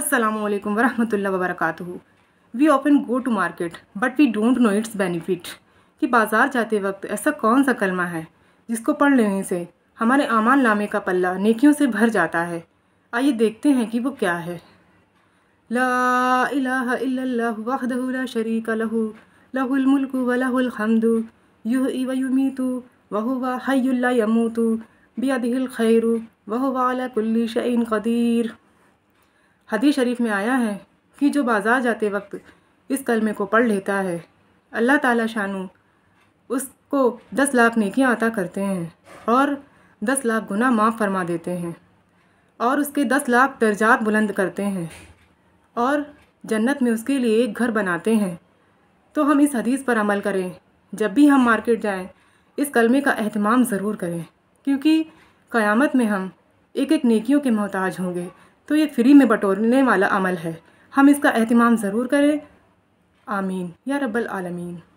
Assalamualaikum warahmatullahi वरक़ we often go to market but we don't know its benefit कि बाज़ार जाते वक्त ऐसा कौन सा कलमा है जिसको पढ़ लेने से हमारे आमान नामे का पल्ला नेकियों से भर जाता है आइए देखते हैं कि वो क्या है ला इलाह इल्लल्लाहु वहदहु ला शरीका लहु लहुल मुल्कु व लहुल हम्दु युहयी व युमीतु व हुवा बियदिहिल खैरु व हुवा अला कुल्ली शैइन कदीर हदी शरीफ में आया है कि जो बाज़ार जाते वक्त इस कलमे को पढ़ लेता है अल्लाह ताला शानू उसको दस लाख नेकियां अता करते हैं और दस लाख गुना माफ़ फरमा देते हैं और उसके दस लाख दर्जात बुलंद करते हैं और जन्नत में उसके लिए एक घर बनाते हैं तो हम इस हदीस पर अमल करें जब भी हम मार्केट जाएं इस कलमे का अहतमाम ज़रूर करें क्योंकि क़यामत में हम एक एक नेकियों के मोहताज होंगे तो ये फ्री में बटोरने वाला अमल है हम इसका अहतमाम ज़रूर करें आमीन या रब्बल आलमीन